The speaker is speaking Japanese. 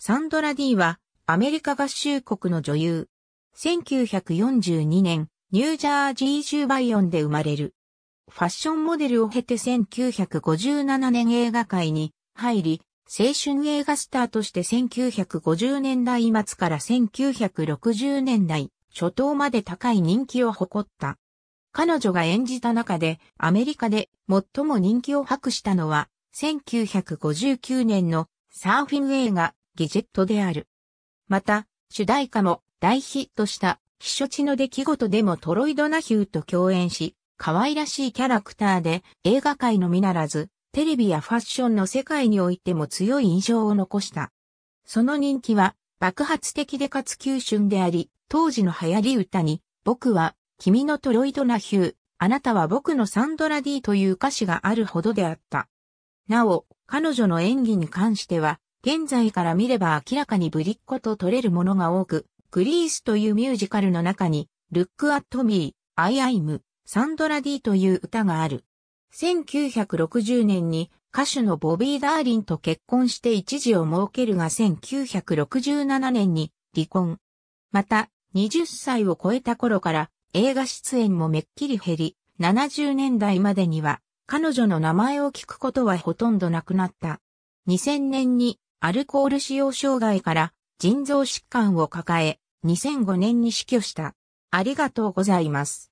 サンドラ・ディーは、アメリカ合衆国の女優。1942年、ニュージャージー州バイオンで生まれる。ファッションモデルを経て1957年映画界に入り、青春映画スターとして1950年代末から1960年代初頭まで高い人気を誇った。彼女が演じた中でアメリカで最も人気を博したのは1959年のサーフィン映画ギジェットである。また、主題歌も大ヒットした避暑地の出来事でもトロイドナヒューと共演し、可愛らしいキャラクターで映画界のみならず、テレビやファッションの世界においても強い印象を残した。その人気は爆発的でかつ急峻であり、当時の流行り歌に、僕は君のトロイドナヒュー、あなたは僕のサンドラ D という歌詞があるほどであった。なお、彼女の演技に関しては、現在から見れば明らかにぶりっ子と取れるものが多く、グリースというミュージカルの中に、ルックアットミー、アイアイム、サンドラ D という歌がある。1960年に歌手のボビー・ダーリンと結婚して一時を設けるが1967年に離婚。また、20歳を超えた頃から映画出演もめっきり減り、70年代までには彼女の名前を聞くことはほとんどなくなった。2000年にアルコール使用障害から腎臓疾患を抱え、2005年に死去した。ありがとうございます。